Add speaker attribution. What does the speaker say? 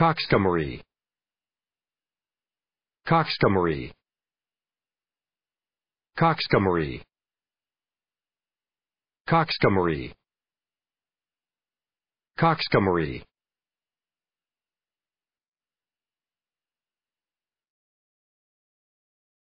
Speaker 1: coxcombry coxcombry coxcombry coxcombry coxcombry